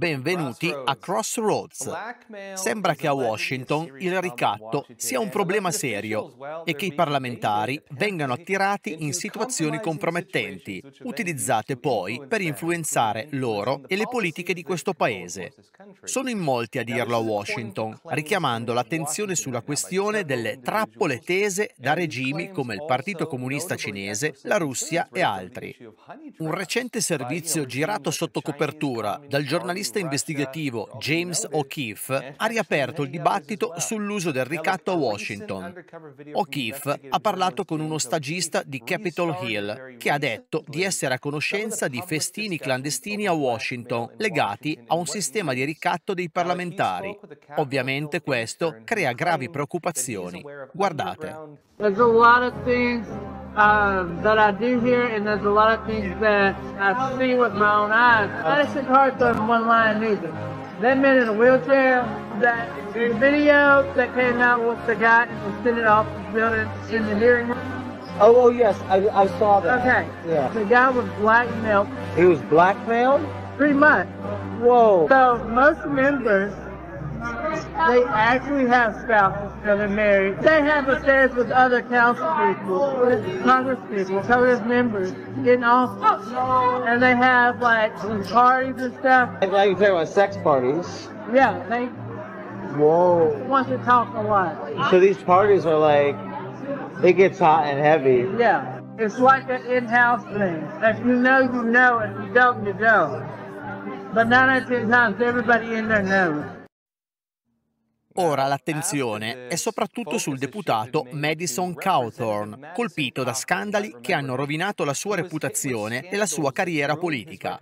benvenuti a Crossroads. Sembra che a Washington il ricatto sia un problema serio e che i parlamentari vengano attirati in situazioni compromettenti, utilizzate poi per influenzare loro e le politiche di questo paese. Sono in molti a dirlo a Washington, richiamando l'attenzione sulla questione delle trappole tese da regimi come il Partito Comunista Cinese, la Russia e altri. Un recente servizio girato sotto copertura dal giornalista giornalista investigativo James O'Keefe eh? ha riaperto il dibattito sull'uso del ricatto a Washington. O'Keefe ha parlato con uno stagista di Capitol Hill che ha detto di essere a conoscenza di festini clandestini a Washington legati a un sistema di ricatto dei parlamentari. Ovviamente questo crea gravi preoccupazioni. Guardate. There's a lot of things um, that I do here, and there's a lot of things that I see with my own eyes. Madison Carter the One Line Music. That man in a wheelchair, that the video that came out with the guy and was sending off the building in the hearing room. Oh, oh yes, I, I saw that. Okay. Yeah. The guy was blackmailed. He was blackmailed? Pretty much. Whoa. So most members they actually have spouses that are married. They have affairs with other council people, with Congress people, Congress members in office. And they have like parties and stuff. like you talking about sex parties. Yeah, they Whoa. want to talk a lot. So these parties are like, it gets hot and heavy. Yeah. It's like an in-house thing. If you know, you know. If you don't, you don't. But nine out of ten times, everybody in there knows. Ora l'attenzione è soprattutto sul deputato Madison Cawthorn, colpito da scandali che hanno rovinato la sua reputazione e la sua carriera politica.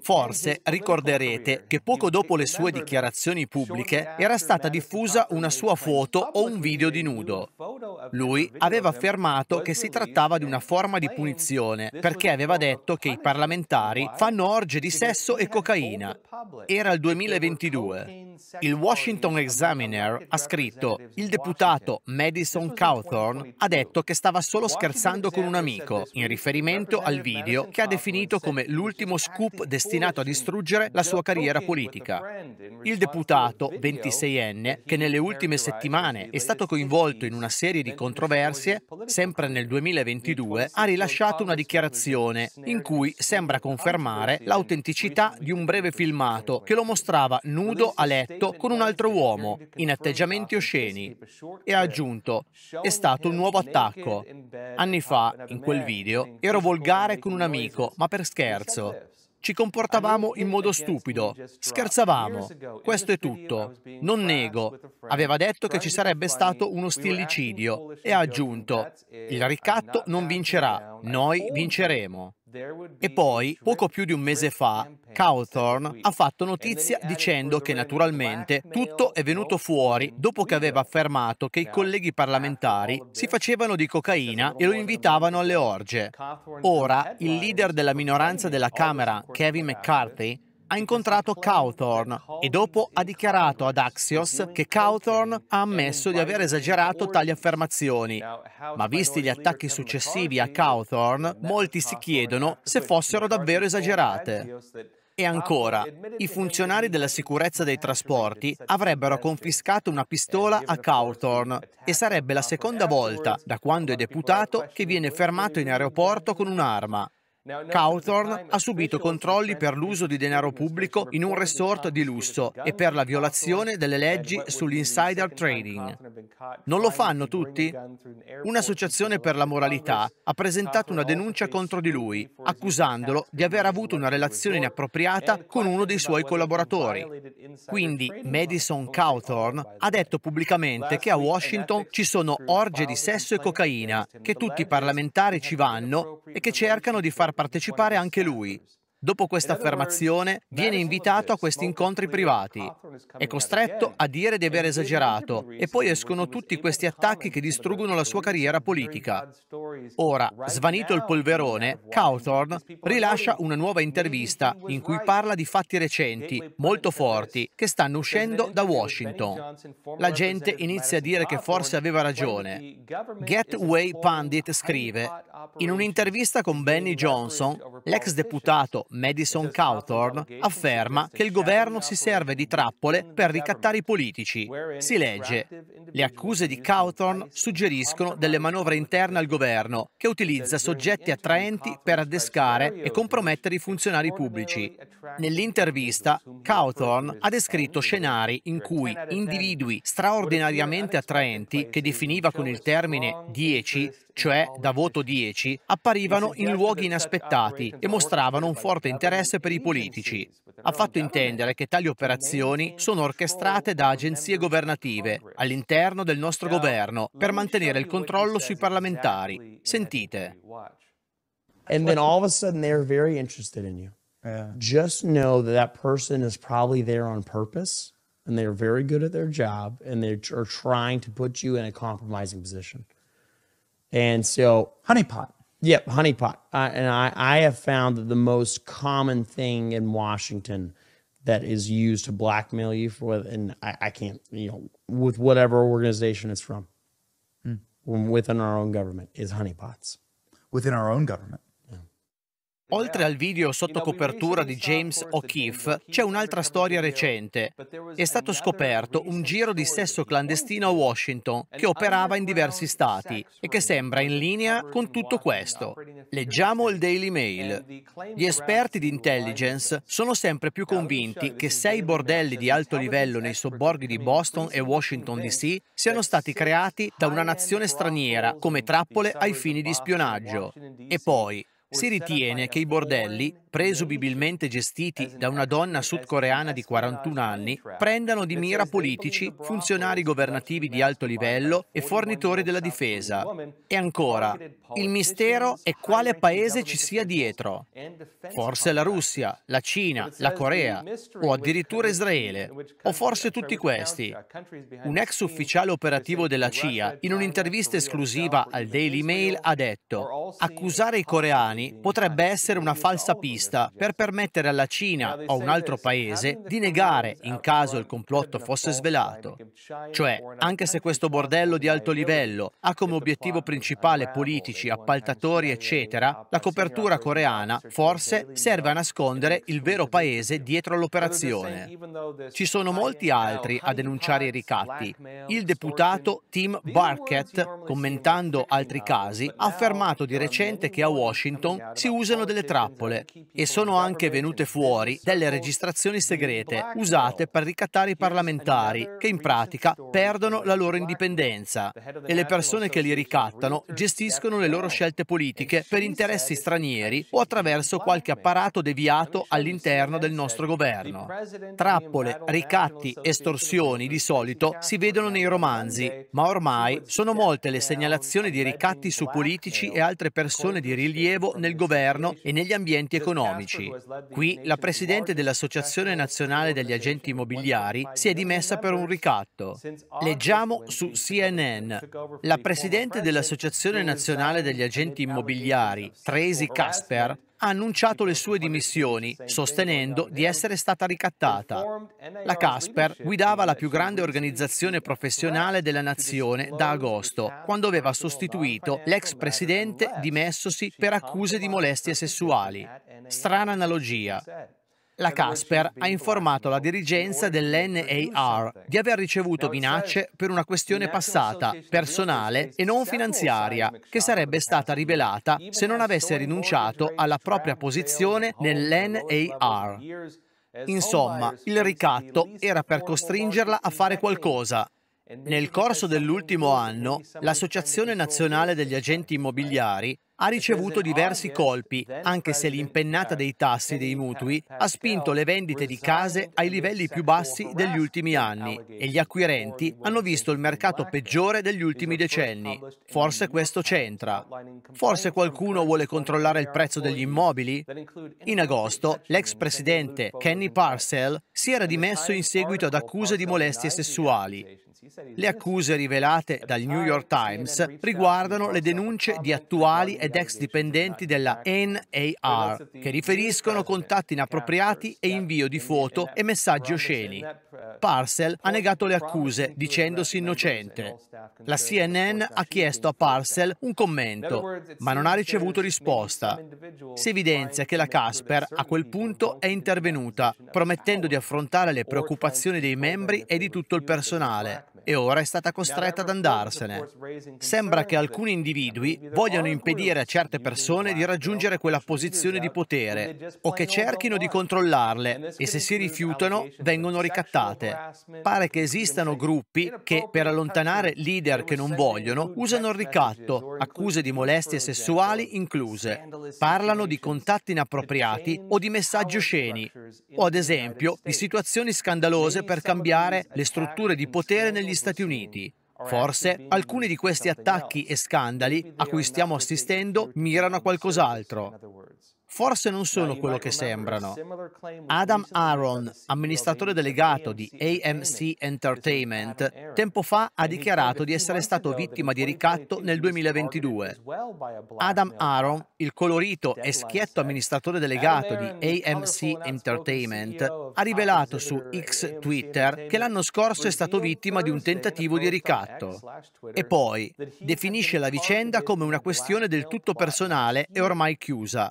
Forse ricorderete che poco dopo le sue dichiarazioni pubbliche era stata diffusa una sua foto o un video di nudo. Lui aveva affermato che si trattava di una forma di punizione perché aveva detto che i parlamentari fanno orge di sesso e cocaina. Era il 2022. Il Washington Examiner Weiner ha scritto Il deputato Madison Cawthorn ha detto che stava solo scherzando con un amico, in riferimento al video che ha definito come l'ultimo scoop destinato a distruggere la sua carriera politica. Il deputato, 26enne, che nelle ultime settimane è stato coinvolto in una serie di controversie, sempre nel 2022 ha rilasciato una dichiarazione in cui sembra confermare l'autenticità di un breve filmato che lo mostrava nudo a letto con un altro uomo, in atteggiamenti osceni e ha aggiunto è stato un nuovo attacco. Anni fa, in quel video, ero volgare con un amico, ma per scherzo. Ci comportavamo in modo stupido, scherzavamo, questo è tutto. Non nego, aveva detto che ci sarebbe stato uno stillicidio e ha aggiunto, il ricatto non vincerà, noi vinceremo. E poi, poco più di un mese fa, Cawthorn ha fatto notizia dicendo che naturalmente tutto è venuto fuori dopo che aveva affermato che i colleghi parlamentari si facevano di cocaina e lo invitavano alle orge. Ora, il leader della minoranza della Camera, Kevin McCarthy, ha incontrato Cawthorn e dopo ha dichiarato ad Axios che Cawthorn ha ammesso di aver esagerato tali affermazioni. Ma visti gli attacchi successivi a Cawthorn, molti si chiedono se fossero davvero esagerate. E ancora, i funzionari della sicurezza dei trasporti avrebbero confiscato una pistola a Cawthorn e sarebbe la seconda volta da quando è deputato che viene fermato in aeroporto con un'arma. Cawthorn ha subito controlli per l'uso di denaro pubblico in un resort di lusso e per la violazione delle leggi sull'insider trading. Non lo fanno tutti? Un'associazione per la moralità ha presentato una denuncia contro di lui, accusandolo di aver avuto una relazione inappropriata con uno dei suoi collaboratori. Quindi Madison Cawthorn ha detto pubblicamente che a Washington ci sono orge di sesso e cocaina, che tutti i parlamentari ci vanno e che cercano di far partecipare anche lui, Dopo questa affermazione viene invitato a questi incontri privati, è costretto a dire di aver esagerato e poi escono tutti questi attacchi che distruggono la sua carriera politica. Ora, svanito il polverone, Cawthorn rilascia una nuova intervista in cui parla di fatti recenti, molto forti, che stanno uscendo da Washington. La gente inizia a dire che forse aveva ragione. Gateway Pandit scrive, in un'intervista con Benny Johnson, l'ex deputato Madison Cawthorn, afferma che il governo si serve di trappole per ricattare i politici. Si legge, le accuse di Cawthorn suggeriscono delle manovre interne al governo che utilizza soggetti attraenti per addescare e compromettere i funzionari pubblici. Nell'intervista, Cawthorn ha descritto scenari in cui individui straordinariamente attraenti, che definiva con il termine 10, cioè da voto 10, apparivano in luoghi inaspettati e mostravano un forte forte interesse per i politici. Ha fatto intendere che tali operazioni sono orchestrate da agenzie governative all'interno del nostro governo per mantenere il controllo sui parlamentari. Sentite. And then all of a sudden they're very interested in you. Yeah. Just know that that person is probably there on purpose and they're very good at their job and they are trying to put you in a compromising position. And so, honeypot. Yep, honeypot. Uh, and I, I have found that the most common thing in Washington that is used to blackmail you for, and I, I can't, you know, with whatever organization it's from, mm. within our own government, is honeypots. Within our own government. Oltre al video sotto copertura di James O'Keefe, c'è un'altra storia recente. È stato scoperto un giro di sesso clandestino a Washington che operava in diversi stati e che sembra in linea con tutto questo. Leggiamo il Daily Mail. Gli esperti di intelligence sono sempre più convinti che sei bordelli di alto livello nei sobborghi di Boston e Washington DC siano stati creati da una nazione straniera come trappole ai fini di spionaggio. E poi, si ritiene che i bordelli presumibilmente gestiti da una donna sudcoreana di 41 anni, prendano di mira politici, funzionari governativi di alto livello e fornitori della difesa. E ancora, il mistero è quale paese ci sia dietro. Forse la Russia, la Cina, la Corea o addirittura Israele, o forse tutti questi. Un ex ufficiale operativo della CIA, in un'intervista esclusiva al Daily Mail, ha detto accusare i coreani potrebbe essere una falsa pista terrorista per permettere alla Cina o a un altro paese di negare in caso il complotto fosse svelato. Cioè, anche se questo bordello di alto livello ha come obiettivo principale politici, appaltatori, eccetera, la copertura coreana forse serve a nascondere il vero paese dietro all'operazione. Ci sono molti altri a denunciare i ricatti. Il deputato Tim Barkett, commentando altri casi, ha affermato di recente che a Washington si usano delle trappole e sono anche venute fuori delle registrazioni segrete usate per ricattare i parlamentari che in pratica perdono la loro indipendenza e le persone che li ricattano gestiscono le loro scelte politiche per interessi stranieri o attraverso qualche apparato deviato all'interno del nostro governo. Trappole, ricatti, estorsioni di solito si vedono nei romanzi, ma ormai sono molte le segnalazioni di ricatti su politici e altre persone di rilievo nel governo e negli ambienti economici economici. Qui la presidente dell'Associazione Nazionale degli Agenti Immobiliari si è dimessa per un ricatto. Leggiamo su CNN. La presidente dell'Associazione uh, Nazionale degli Agenti Immobiliari, Tracy Casper, ha annunciato le sue dimissioni, sostenendo di essere stata ricattata. La Casper guidava la più grande organizzazione professionale della nazione da agosto, quando aveva sostituito l'ex presidente dimessosi per accuse di molestie sessuali. Strana analogia. La Casper ha informato la dirigenza dell'NAR di aver ricevuto minacce per una questione passata, personale e non finanziaria, che sarebbe stata rivelata se non avesse rinunciato alla propria posizione nell'NAR. Insomma, il ricatto era per costringerla a fare qualcosa. Nel corso dell'ultimo anno, l'Associazione Nazionale degli Agenti Immobiliari ha ricevuto diversi colpi, anche se l'impennata dei tassi dei mutui ha spinto le vendite di case ai livelli più bassi degli ultimi anni e gli acquirenti hanno visto il mercato peggiore degli ultimi decenni. Forse questo c'entra. Forse qualcuno vuole controllare il prezzo degli immobili? In agosto l'ex presidente Kenny Parcell si era dimesso in seguito ad accuse di molestie sessuali. Le accuse rivelate dal New York Times riguardano le denunce di attuali ed ed ex dipendenti della NAR, che riferiscono contatti inappropriati e invio di foto e messaggi osceni. Parcel ha negato le accuse, dicendosi innocente. La CNN ha chiesto a Parcel un commento, ma non ha ricevuto risposta. Si evidenzia che la Casper a quel punto è intervenuta, promettendo di affrontare le preoccupazioni dei membri e di tutto il personale e ora è stata costretta ad andarsene. Sembra che alcuni individui vogliano impedire a certe persone di raggiungere quella posizione di potere o che cerchino di controllarle e se si rifiutano vengono ricattate. Pare che esistano gruppi che per allontanare leader che non vogliono usano il ricatto, accuse di molestie sessuali incluse. Parlano di contatti inappropriati o di messaggi osceni o ad esempio di situazioni scandalose per cambiare le strutture di potere negli degli Stati Uniti. Forse alcuni di questi attacchi e scandali a cui stiamo assistendo mirano a qualcos'altro. Forse non sono quello che sembrano. Adam Aaron, amministratore delegato di AMC Entertainment, tempo fa ha dichiarato di essere stato vittima di ricatto nel 2022. Adam Aaron, il colorito e schietto amministratore delegato di AMC Entertainment, ha rivelato su X Twitter che l'anno scorso è stato vittima di un tentativo di ricatto. E poi definisce la vicenda come una questione del tutto personale e ormai chiusa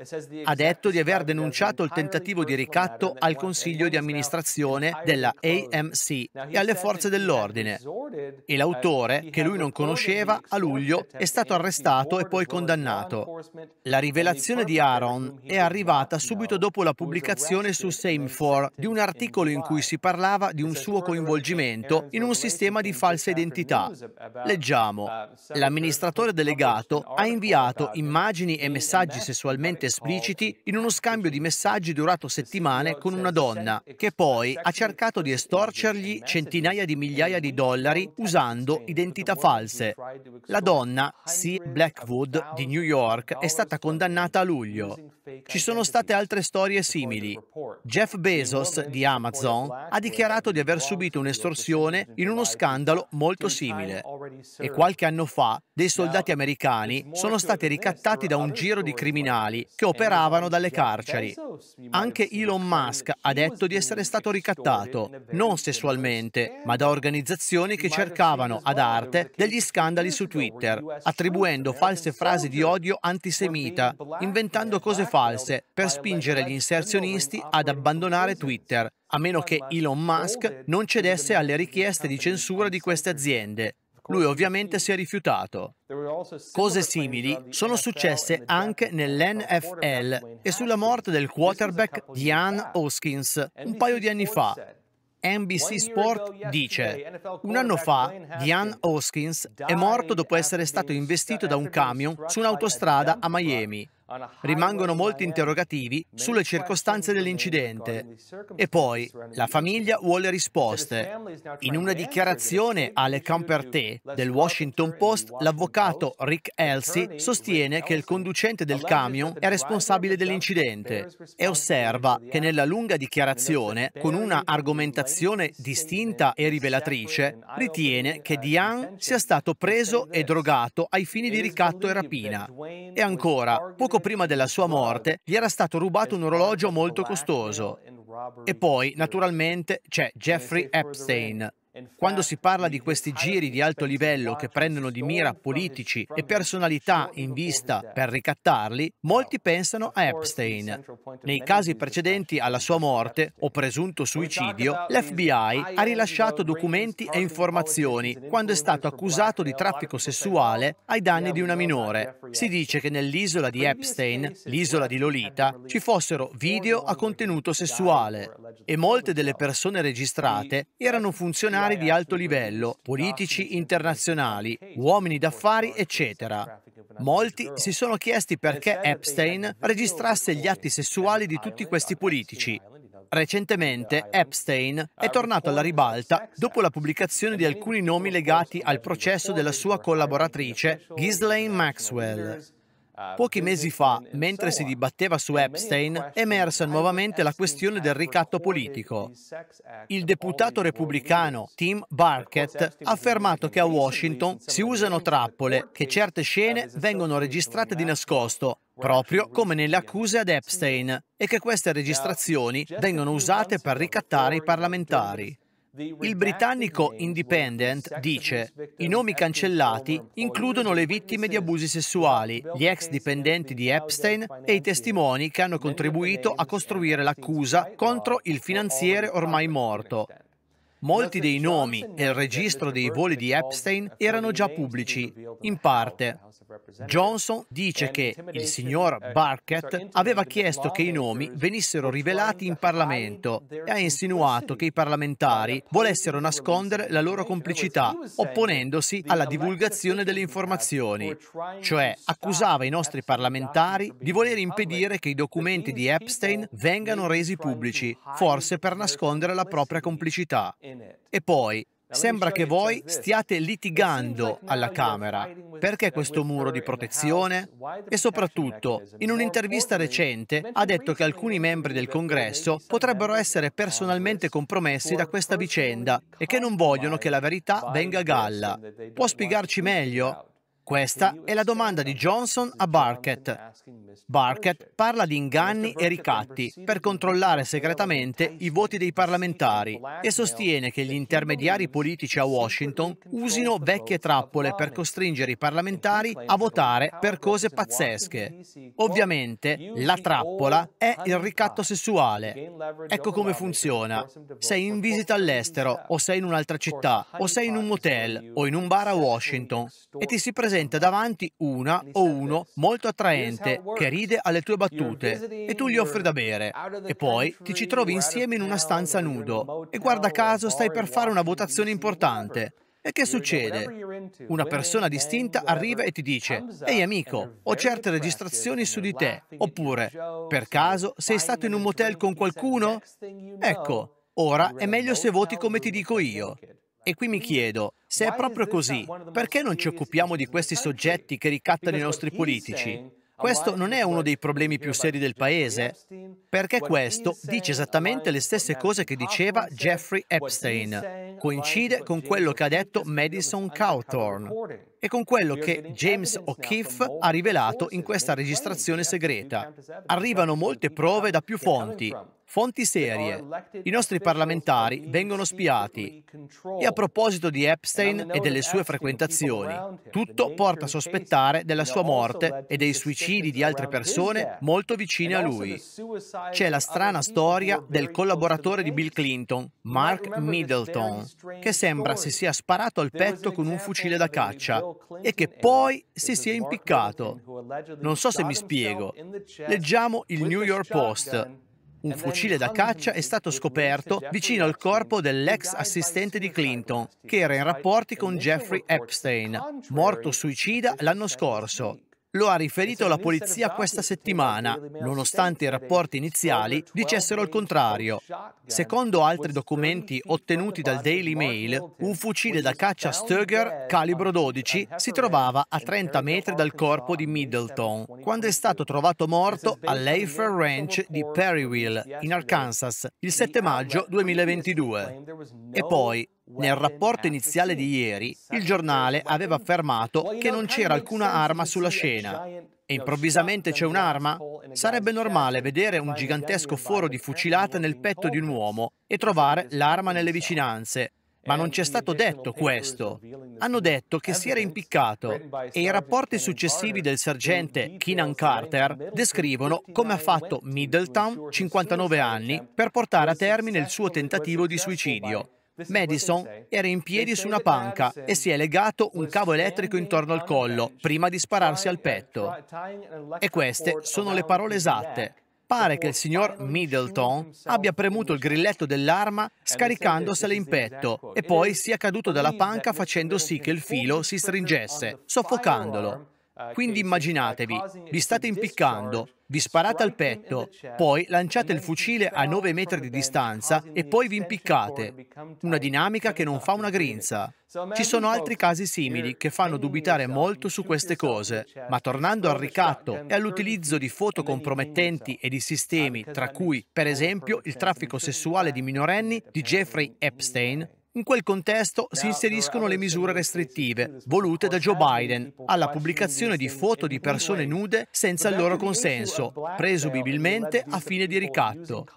ha detto di aver denunciato il tentativo di ricatto al consiglio di amministrazione della AMC e alle forze dell'ordine. E l'autore, che lui non conosceva, a luglio è stato arrestato e poi condannato. La rivelazione di Aaron è arrivata subito dopo la pubblicazione su same di un articolo in cui si parlava di un suo coinvolgimento in un sistema di false identità. Leggiamo. L'amministratore delegato ha inviato immagini e messaggi sessualmente espliciti uniti in uno scambio di messaggi durato settimane con una donna, che poi ha cercato di estorcergli centinaia di migliaia di dollari usando identità false. La donna, C. Blackwood, di New York, è stata condannata a luglio. Ci sono state altre storie simili. Jeff Bezos, di Amazon, ha dichiarato di aver subito un'estorsione in uno scandalo molto simile. E qualche anno fa, dei soldati americani sono stati ricattati da un giro di criminali che operavano scappavano dalle carceri. Anche Elon Musk ha detto di essere stato ricattato, non sessualmente, ma da organizzazioni che cercavano ad arte degli scandali su Twitter, attribuendo false frasi di odio antisemita, inventando cose false per spingere gli inserzionisti ad abbandonare Twitter, a meno che Elon Musk non cedesse alle richieste di censura di queste aziende lui ovviamente si è rifiutato. Cose simili sono successe anche nell'NFL e sulla morte del quarterback Diane Hoskins un paio di anni fa. NBC Sport dice, un anno fa Diane Hoskins è morto dopo essere stato investito da un camion su un'autostrada a Miami Rimangono molti interrogativi sulle circostanze dell'incidente. E poi la famiglia vuole risposte. In una dichiarazione alle Camperté del Washington Post, l'avvocato Rick Elsie sostiene che il conducente del camion è responsabile dell'incidente e osserva che nella lunga dichiarazione, con una argomentazione distinta e rivelatrice, ritiene che Diane sia stato preso e drogato ai fini di ricatto e rapina. E ancora, poco prima della sua morte, gli era stato rubato un orologio molto costoso. E poi, naturalmente, c'è Jeffrey Epstein, quando si parla di questi giri di alto livello che prendono di mira politici e personalità in vista per ricattarli, molti pensano a Epstein. Nei casi precedenti alla sua morte o presunto suicidio, l'FBI ha rilasciato documenti e informazioni quando è stato accusato di traffico sessuale ai danni di una minore. Si dice che nell'isola di Epstein, l'isola di Lolita, ci fossero video a contenuto sessuale e molte delle persone registrate erano funzionari militari di alto livello, politici internazionali, uomini d'affari, eccetera. Molti si sono chiesti perché Epstein registrasse gli atti sessuali di tutti questi politici. Recentemente Epstein è tornato alla ribalta dopo la pubblicazione di alcuni nomi legati al processo della sua collaboratrice Ghislaine Maxwell. Ah, Pochi mesi fa, mentre si dibatteva su Epstein, è emersa nuovamente la questione del ricatto politico. Il deputato repubblicano Tim Barkett ha affermato che a Washington si usano trappole, che certe scene vengono registrate di nascosto, proprio come nelle accuse ad Epstein, e che queste registrazioni vengono usate per ricattare i parlamentari. Il britannico Independent dice i nomi cancellati includono le vittime di abusi sessuali, gli ex dipendenti di Epstein e i testimoni che hanno contribuito a costruire l'accusa contro il finanziere ormai morto. Molti dei nomi e il registro dei voli di Epstein erano già pubblici, in parte. Johnson dice che il signor uh, Barkett aveva chiesto che i nomi venissero rivelati in Parlamento e ha insinuato che i parlamentari volessero nascondere la loro complicità, opponendosi alla divulgazione delle informazioni. Cioè, accusava i nostri parlamentari di voler impedire che i documenti di Epstein vengano resi pubblici, forse per nascondere la propria complicità. E poi, sembra che voi stiate litigando alla Camera. Perché questo muro di protezione? E soprattutto, in un'intervista recente ha detto che alcuni membri del Congresso potrebbero essere personalmente compromessi da questa vicenda e che non vogliono che la verità venga a galla. Può spiegarci meglio? Questa è la domanda di Johnson a Barkett. Barkett parla di inganni e ricatti per controllare segretamente i voti dei parlamentari e sostiene che gli intermediari politici a Washington usino vecchie trappole per costringere i parlamentari a votare per cose pazzesche. Ovviamente la trappola è il ricatto sessuale. Ecco come funziona. Sei in visita all'estero o sei in un'altra città o sei in un motel o in un bar a Washington e ti si presenta presenta davanti una o uno molto attraente che ride alle tue battute e tu gli offri da bere e poi ti ci trovi insieme in una stanza nudo e guarda caso stai per fare una votazione importante. E che succede? Una persona distinta arriva e ti dice, ehi amico, ho certe registrazioni su di te, oppure, per caso, sei stato in un motel con qualcuno? Ecco, ora è meglio se voti come ti dico io. E qui mi chiedo, se è proprio così, perché non ci occupiamo di questi soggetti che ricattano i nostri politici? Questo non è uno dei problemi più seri del paese, perché questo dice esattamente le stesse cose che diceva Jeffrey Epstein, coincide con quello che ha detto Madison Cawthorn e con quello che James O'Keefe ha rivelato in questa registrazione segreta. Arrivano molte prove da più fonti Fonti serie. I nostri parlamentari vengono spiati. E a proposito di Epstein e delle sue frequentazioni, tutto porta a sospettare della sua morte e dei suicidi di altre persone molto vicine a lui. C'è la strana storia del collaboratore di Bill Clinton, Mark Middleton, che sembra si sia sparato al petto con un fucile da caccia e che poi si sia impiccato. Non so se mi spiego. Leggiamo il New York Post un fucile da caccia è stato scoperto vicino al corpo dell'ex assistente di Clinton, che era in rapporti con Jeffrey Epstein, morto suicida l'anno scorso, lo ha riferito la polizia questa settimana, nonostante i rapporti iniziali dicessero il contrario. Secondo altri documenti ottenuti dal Daily Mail, un fucile da caccia Stöger calibro 12 si trovava a 30 metri dal corpo di Middleton, quando è stato trovato morto all'Eifer Ranch di Perryville, in Arkansas, il 7 maggio 2022. E poi, nel rapporto iniziale di ieri, il giornale aveva affermato che non c'era alcuna arma sulla scena. E improvvisamente c'è un'arma? Sarebbe normale vedere un gigantesco foro di fucilata nel petto di un uomo e trovare l'arma nelle vicinanze. Ma non ci è stato detto questo. Hanno detto che si era impiccato e i rapporti successivi del sergente Keenan Carter descrivono come ha fatto Middletown, 59 anni, per portare a termine il suo tentativo di suicidio Madison era in piedi su una panca e si è legato un cavo elettrico intorno al collo prima di spararsi al uh, petto. E queste sono le parole esatte. Pare che il signor Middleton abbia premuto il grilletto dell'arma scaricandosela in petto e poi sia caduto dalla panca facendo sì che il filo si stringesse, soffocandolo. Eh, Quindi immaginatevi, vi state impiccando, vi sparate al petto, poi lanciate il fucile a 9 metri di distanza e poi vi impiccate. Una dinamica che non fa una grinza. Ci sono altri casi simili che fanno dubitare molto su queste cose, ma tornando al ricatto e all'utilizzo di foto compromettenti e di sistemi, tra cui per esempio il traffico sessuale di minorenni di Jeffrey Epstein, in quel contesto si inseriscono le misure restrittive volute da Joe Biden alla pubblicazione di foto di persone nude senza il loro consenso, presumibilmente a fine di ricatto.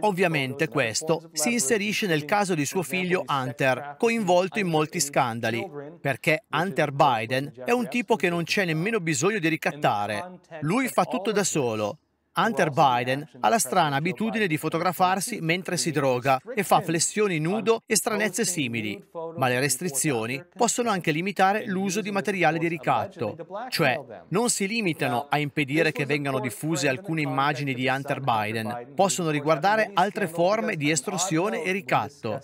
Ovviamente questo si inserisce nel caso di suo figlio Hunter, coinvolto in molti scandali, perché Hunter Biden è un tipo che non c'è nemmeno bisogno di ricattare. Lui fa tutto da solo, Hunter Biden ha la strana abitudine di fotografarsi mentre si droga e fa flessioni nudo e stranezze simili, ma le restrizioni possono anche limitare l'uso di materiale di ricatto, cioè non si limitano a impedire che vengano diffuse alcune immagini di Hunter Biden, possono riguardare altre forme di estorsione e ricatto.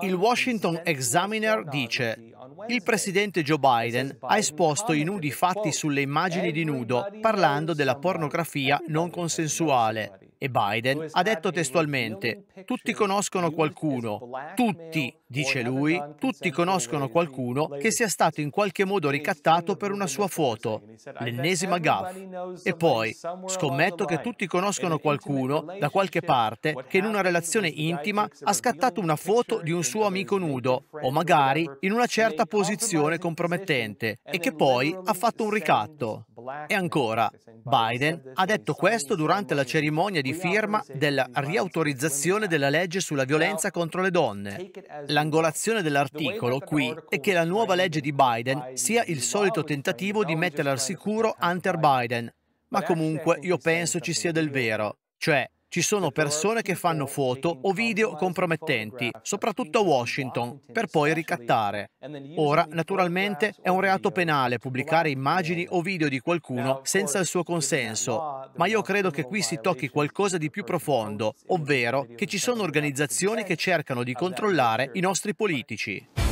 Il Washington Examiner dice il presidente Joe Biden ha esposto i nudi fatti sulle immagini di nudo, parlando della pornografia non consensuale e Biden, ha detto testualmente, tutti conoscono qualcuno, tutti, dice lui, tutti conoscono qualcuno che sia stato in qualche modo ricattato per una sua foto, l'ennesima gaffe. E poi, scommetto che tutti conoscono qualcuno, da qualche parte, che in una relazione intima ha scattato una foto di un suo amico nudo, o magari in una certa posizione compromettente, e che poi ha fatto un ricatto. E ancora, Biden ha detto questo durante la cerimonia di firma della riautorizzazione della legge sulla violenza contro le donne. L'angolazione dell'articolo qui è che la nuova legge di Biden sia il solito tentativo di mettere al sicuro Hunter Biden, ma comunque io penso ci sia del vero, cioè ci sono persone che fanno foto o video compromettenti, soprattutto a Washington, per poi ricattare. Ora, naturalmente, è un reato penale pubblicare immagini o video di qualcuno senza il suo consenso, ma io credo che qui si tocchi qualcosa di più profondo, ovvero che ci sono organizzazioni che cercano di controllare i nostri politici.